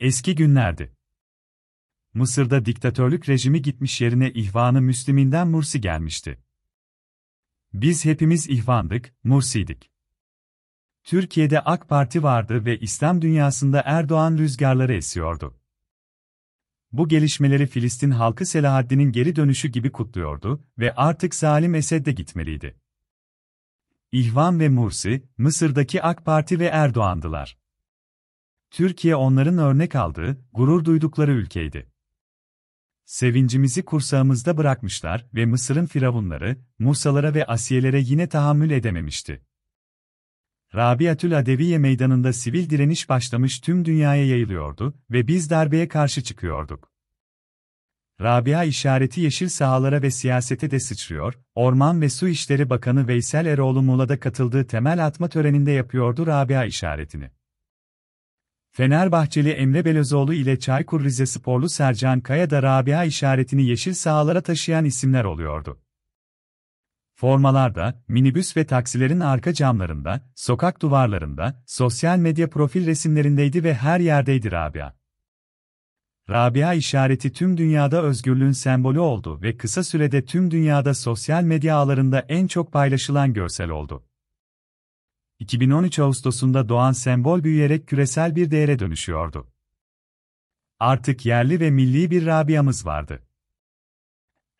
Eski günlerdi. Mısır'da diktatörlük rejimi gitmiş yerine ihvanı Müslüminden Mursi gelmişti. Biz hepimiz ihvandık, Mursi'dik. Türkiye'de AK Parti vardı ve İslam dünyasında Erdoğan rüzgarları esiyordu. Bu gelişmeleri Filistin halkı Selahaddin'in geri dönüşü gibi kutluyordu ve artık zalim Esed de gitmeliydi. İhvan ve Mursi, Mısır'daki AK Parti ve Erdoğan'dılar. Türkiye onların örnek aldığı, gurur duydukları ülkeydi. Sevincimizi kursağımızda bırakmışlar ve Mısır'ın firavunları, Musalara ve Asiyelere yine tahammül edememişti. Rabiatül Adeviye meydanında sivil direniş başlamış tüm dünyaya yayılıyordu ve biz darbeye karşı çıkıyorduk. Rabia işareti yeşil sahalara ve siyasete de sıçrıyor, Orman ve Su İşleri Bakanı Veysel Eroğlu Muğla'da katıldığı temel atma töreninde yapıyordu Rabia işaretini. Fenerbahçeli Emre Belözoğlu ile Çaykur Rizesporlu Sercan Kaya da Rabia işaretini yeşil sahalara taşıyan isimler oluyordu. Formalarda, minibüs ve taksilerin arka camlarında, sokak duvarlarında, sosyal medya profil resimlerindeydi ve her yerdeydi Rabia. Rabia işareti tüm dünyada özgürlüğün sembolü oldu ve kısa sürede tüm dünyada sosyal medya ağlarında en çok paylaşılan görsel oldu. 2013 Ağustos'unda doğan sembol büyüyerek küresel bir değere dönüşüyordu. Artık yerli ve milli bir Rabia'mız vardı.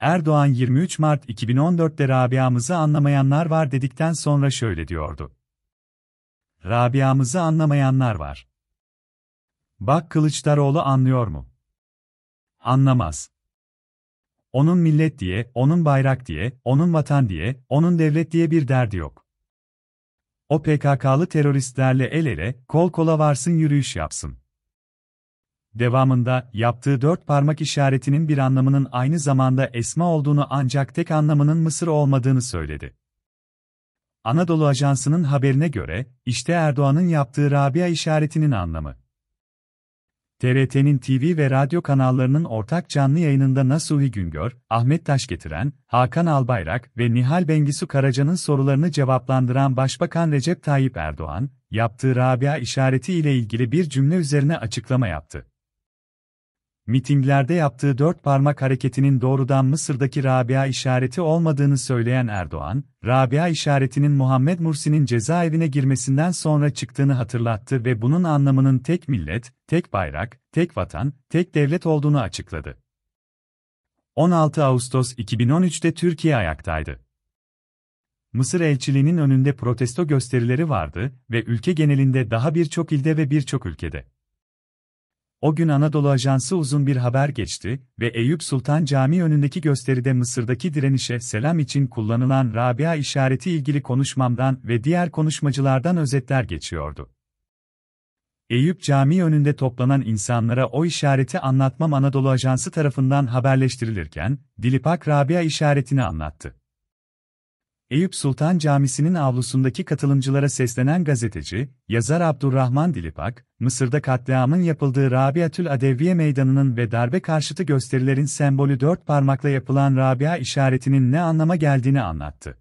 Erdoğan 23 Mart 2014'te Rabia'mızı anlamayanlar var dedikten sonra şöyle diyordu. Rabia'mızı anlamayanlar var. Bak Kılıçdaroğlu anlıyor mu? Anlamaz. Onun millet diye, onun bayrak diye, onun vatan diye, onun devlet diye bir derdi yok o PKK'lı teröristlerle el ele, kol kola varsın yürüyüş yapsın. Devamında, yaptığı dört parmak işaretinin bir anlamının aynı zamanda esma olduğunu ancak tek anlamının Mısır olmadığını söyledi. Anadolu Ajansı'nın haberine göre, işte Erdoğan'ın yaptığı Rabia işaretinin anlamı. TRT'nin TV ve radyo kanallarının ortak canlı yayınında Nasuhi Güngör, Ahmet Taş getiren, Hakan Albayrak ve Nihal Bengisu Karaca'nın sorularını cevaplandıran Başbakan Recep Tayyip Erdoğan, yaptığı Rabia işareti ile ilgili bir cümle üzerine açıklama yaptı mitinglerde yaptığı dört parmak hareketinin doğrudan Mısır'daki Rabia işareti olmadığını söyleyen Erdoğan, Rabia işaretinin Muhammed Mursi'nin cezaevine girmesinden sonra çıktığını hatırlattı ve bunun anlamının tek millet, tek bayrak, tek vatan, tek devlet olduğunu açıkladı. 16 Ağustos 2013'te Türkiye ayaktaydı. Mısır elçiliğinin önünde protesto gösterileri vardı ve ülke genelinde daha birçok ilde ve birçok ülkede. O gün Anadolu Ajansı uzun bir haber geçti ve Eyüp Sultan Camii önündeki gösteride Mısır'daki direnişe selam için kullanılan Rabia işareti ilgili konuşmamdan ve diğer konuşmacılardan özetler geçiyordu. Eyüp Camii önünde toplanan insanlara o işareti anlatmam Anadolu Ajansı tarafından haberleştirilirken, Dilipak Rabia işaretini anlattı. Eyüp Sultan Camisi'nin avlusundaki katılımcılara seslenen gazeteci, yazar Abdurrahman Dilipak, Mısır'da katliamın yapıldığı Rabiatül Adeviye Meydanı'nın ve darbe karşıtı gösterilerin sembolü dört parmakla yapılan Rabia işaretinin ne anlama geldiğini anlattı.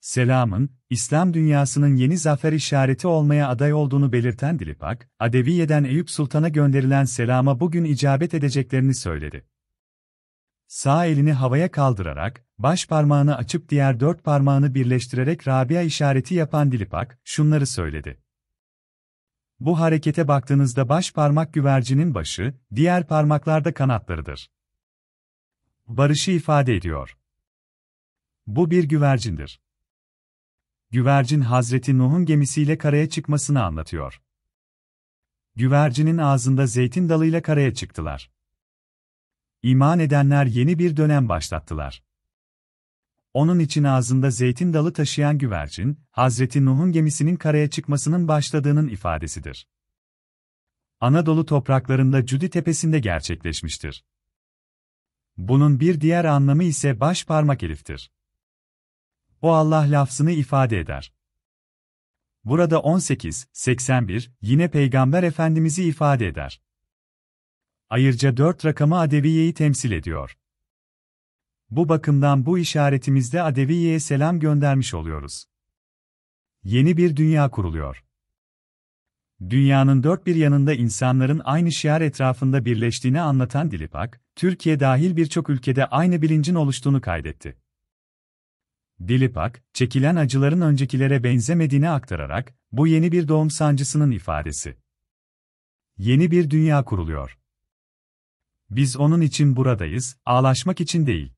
Selam'ın, İslam dünyasının yeni zafer işareti olmaya aday olduğunu belirten Dilipak, Adeviye'den Eyüp Sultan'a gönderilen selama bugün icabet edeceklerini söyledi. Sağ elini havaya kaldırarak, baş parmağını açıp diğer dört parmağını birleştirerek Rabia işareti yapan Dilipak, şunları söyledi. Bu harekete baktığınızda baş parmak güvercinin başı, diğer parmaklarda kanatlarıdır. Barışı ifade ediyor. Bu bir güvercindir. Güvercin Hazreti Nuh'un gemisiyle karaya çıkmasını anlatıyor. Güvercinin ağzında zeytin dalıyla karaya çıktılar. İman edenler yeni bir dönem başlattılar. Onun için ağzında zeytin dalı taşıyan güvercin, Hazreti Nuh'un gemisinin karaya çıkmasının başladığının ifadesidir. Anadolu topraklarında Cudi Tepesi'nde gerçekleşmiştir. Bunun bir diğer anlamı ise baş parmak eliftir. O Allah lafzını ifade eder. Burada 18, 81 yine Peygamber Efendimiz'i ifade eder. Ayrıca 4 rakamı adeviyeyi temsil ediyor. Bu bakımdan bu işaretimizde adeviyeye selam göndermiş oluyoruz. Yeni bir dünya kuruluyor. Dünyanın dört bir yanında insanların aynı şiar etrafında birleştiğini anlatan Dilipak, Türkiye dahil birçok ülkede aynı bilincin oluştuğunu kaydetti. Dilipak, çekilen acıların öncekilere benzemediğini aktararak, bu yeni bir doğum sancısının ifadesi. Yeni bir dünya kuruluyor. Biz onun için buradayız, ağlaşmak için değil.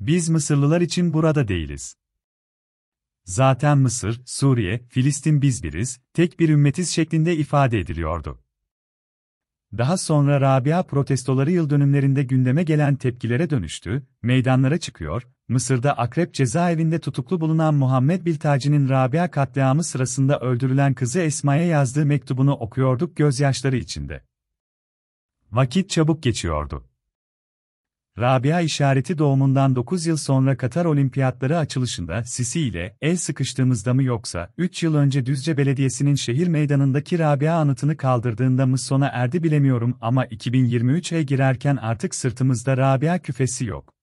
Biz Mısırlılar için burada değiliz. Zaten Mısır, Suriye, Filistin biz biriz, tek bir ümmetiz şeklinde ifade ediliyordu. Daha sonra Rabia protestoları yıl dönümlerinde gündeme gelen tepkilere dönüştü, meydanlara çıkıyor, Mısır'da Akrep cezaevinde tutuklu bulunan Muhammed Biltaci'nin Rabia katliamı sırasında öldürülen kızı Esma'ya yazdığı mektubunu okuyorduk gözyaşları içinde. Vakit çabuk geçiyordu. Rabia işareti doğumundan 9 yıl sonra Katar Olimpiyatları açılışında Sisi ile el sıkıştığımızda mı yoksa 3 yıl önce Düzce Belediyesi'nin şehir meydanındaki Rabia anıtını kaldırdığında mı sona erdi bilemiyorum ama 2023'e girerken artık sırtımızda Rabia küfesi yok.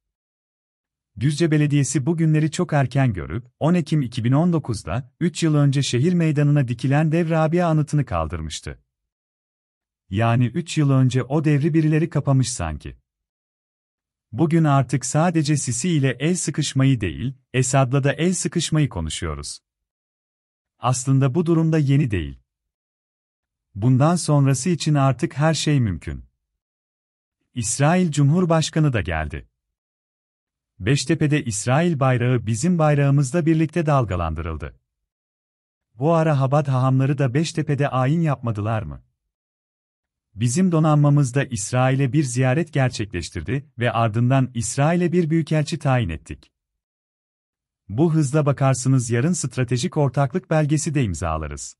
Düzce Belediyesi bu günleri çok erken görüp 10 Ekim 2019'da 3 yıl önce şehir meydanına dikilen dev Rabia anıtını kaldırmıştı. Yani 3 yıl önce o devri birileri kapamış sanki. Bugün artık sadece Sisi ile el sıkışmayı değil, Esad'la da el sıkışmayı konuşuyoruz. Aslında bu durumda yeni değil. Bundan sonrası için artık her şey mümkün. İsrail Cumhurbaşkanı da geldi. Beştepe'de İsrail bayrağı bizim bayrağımızla birlikte dalgalandırıldı. Bu ara Habad hahamları da Beştepe'de ayin yapmadılar mı? Bizim donanmamızda İsrail'e bir ziyaret gerçekleştirdi ve ardından İsrail'e bir büyükelçi tayin ettik. Bu hızla bakarsınız yarın stratejik ortaklık belgesi de imzalarız.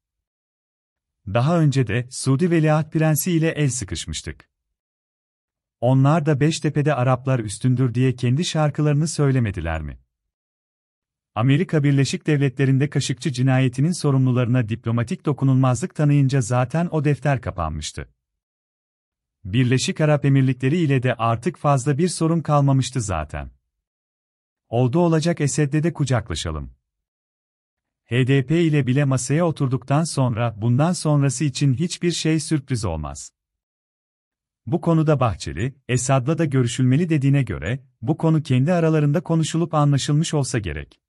Daha önce de Suudi Veliaht Prensi ile el sıkışmıştık. Onlar da Beştepe'de Araplar üstündür diye kendi şarkılarını söylemediler mi? Amerika Birleşik Devletleri'nde Kaşıkçı cinayetinin sorumlularına diplomatik dokunulmazlık tanıyınca zaten o defter kapanmıştı. Birleşik Arap Emirlikleri ile de artık fazla bir sorun kalmamıştı zaten. Oldu olacak Esed'le de kucaklaşalım. HDP ile bile masaya oturduktan sonra bundan sonrası için hiçbir şey sürpriz olmaz. Bu konuda Bahçeli, Esad'la da görüşülmeli dediğine göre, bu konu kendi aralarında konuşulup anlaşılmış olsa gerek.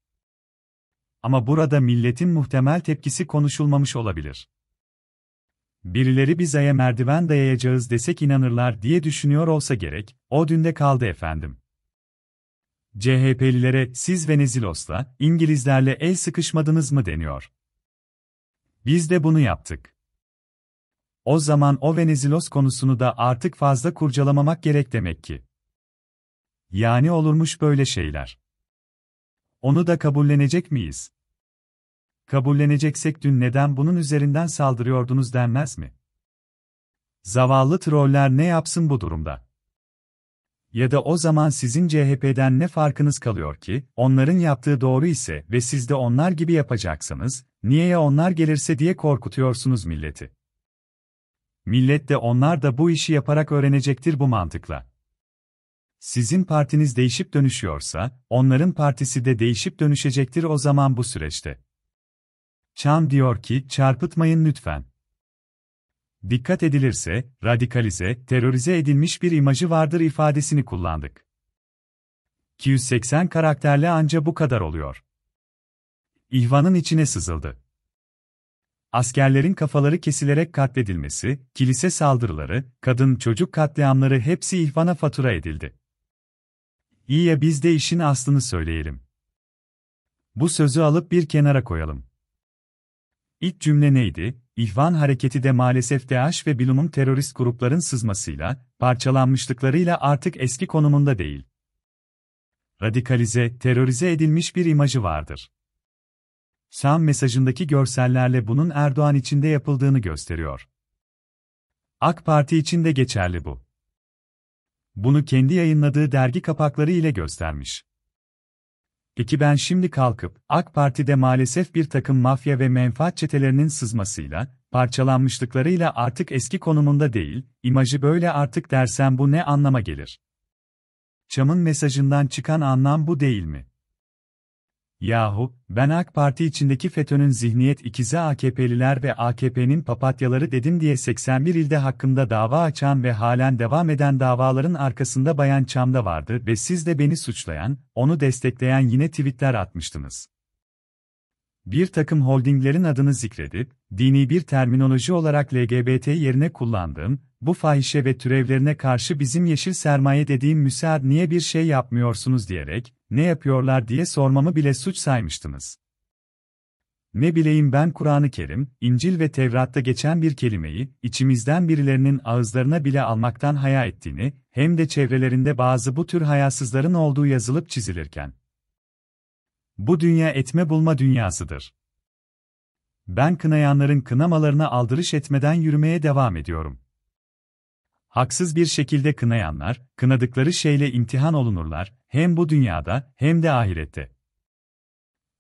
Ama burada milletin muhtemel tepkisi konuşulmamış olabilir. Birileri biz aya merdiven dayayacağız desek inanırlar diye düşünüyor olsa gerek, o dünde kaldı efendim. CHP'lilere siz Venezilos'la, İngilizlerle el sıkışmadınız mı deniyor. Biz de bunu yaptık. O zaman o Venezilos konusunu da artık fazla kurcalamamak gerek demek ki. Yani olurmuş böyle şeyler. Onu da kabullenecek miyiz? kabulleneceksek dün neden bunun üzerinden saldırıyordunuz denmez mi? Zavallı troller ne yapsın bu durumda? Ya da o zaman sizin CHP'den ne farkınız kalıyor ki, onların yaptığı doğru ise ve siz de onlar gibi yapacaksanız, niye ya onlar gelirse diye korkutuyorsunuz milleti? Millet de onlar da bu işi yaparak öğrenecektir bu mantıkla. Sizin partiniz değişip dönüşüyorsa, onların partisi de değişip dönüşecektir o zaman bu süreçte. Çam diyor ki, çarpıtmayın lütfen. Dikkat edilirse, radikalize, terörize edilmiş bir imajı vardır ifadesini kullandık. 280 karakterle anca bu kadar oluyor. İhvanın içine sızıldı. Askerlerin kafaları kesilerek katledilmesi, kilise saldırıları, kadın çocuk katliamları hepsi ihvana fatura edildi. İyi ya biz de işin aslını söyleyelim. Bu sözü alıp bir kenara koyalım. İlk cümle neydi? İhvan hareketi de maalesef DAEŞ ve bilumum terörist grupların sızmasıyla, parçalanmışlıklarıyla artık eski konumunda değil. Radikalize, terörize edilmiş bir imajı vardır. Sam mesajındaki görsellerle bunun Erdoğan içinde yapıldığını gösteriyor. AK Parti için de geçerli bu. Bunu kendi yayınladığı dergi kapakları ile göstermiş. Peki ben şimdi kalkıp, AK Parti'de maalesef bir takım mafya ve menfaat çetelerinin sızmasıyla, parçalanmışlıklarıyla artık eski konumunda değil, imajı böyle artık dersen bu ne anlama gelir? Çam'ın mesajından çıkan anlam bu değil mi? Yahu, ben AK Parti içindeki FETÖ'nün zihniyet ikizi AKP'liler ve AKP'nin papatyaları dedim diye 81 ilde hakkında dava açan ve halen devam eden davaların arkasında Bayan Çam'da vardı ve siz de beni suçlayan, onu destekleyen yine tweetler atmıştınız. Bir takım holdinglerin adını zikredip, dini bir terminoloji olarak LGBT yerine kullandığım, bu fahişe ve türevlerine karşı bizim yeşil sermaye dediğim müsaad niye bir şey yapmıyorsunuz diyerek, ne yapıyorlar diye sormamı bile suç saymıştınız. Ne bileyim ben Kur'an-ı Kerim, İncil ve Tevrat'ta geçen bir kelimeyi, içimizden birilerinin ağızlarına bile almaktan haya ettiğini, hem de çevrelerinde bazı bu tür hayasızların olduğu yazılıp çizilirken. Bu dünya etme bulma dünyasıdır. Ben kınayanların kınamalarına aldırış etmeden yürümeye devam ediyorum. Haksız bir şekilde kınayanlar, kınadıkları şeyle imtihan olunurlar, hem bu dünyada hem de ahirette.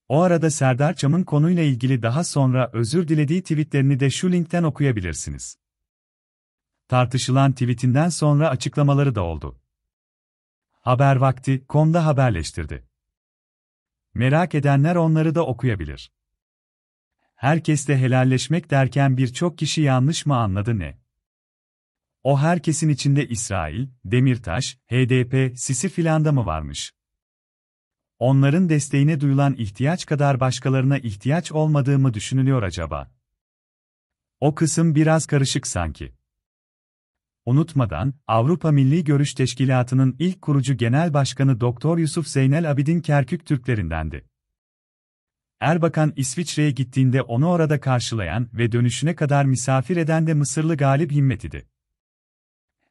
O arada Serdar Çam'ın konuyla ilgili daha sonra özür dilediği tweetlerini de şu linkten okuyabilirsiniz. Tartışılan tweetinden sonra açıklamaları da oldu. Haber Vakti, komda haberleştirdi. Merak edenler onları da okuyabilir. Herkesle helalleşmek derken birçok kişi yanlış mı anladı ne? O herkesin içinde İsrail, Demirtaş, HDP, Sisi filan da mı varmış? Onların desteğine duyulan ihtiyaç kadar başkalarına ihtiyaç olmadığı mı düşünülüyor acaba? O kısım biraz karışık sanki. Unutmadan, Avrupa Milli Görüş Teşkilatı'nın ilk kurucu genel başkanı Doktor Yusuf Zeynel Abidin Kerkük Türklerindendi. Erbakan İsviçre'ye gittiğinde onu orada karşılayan ve dönüşüne kadar misafir eden de Mısırlı Galip Himmet idi.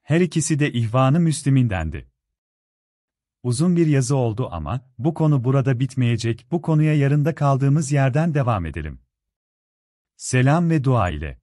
Her ikisi de İhvan-ı Müslim'indendi. Uzun bir yazı oldu ama bu konu burada bitmeyecek. Bu konuya yarında kaldığımız yerden devam edelim. Selam ve dua ile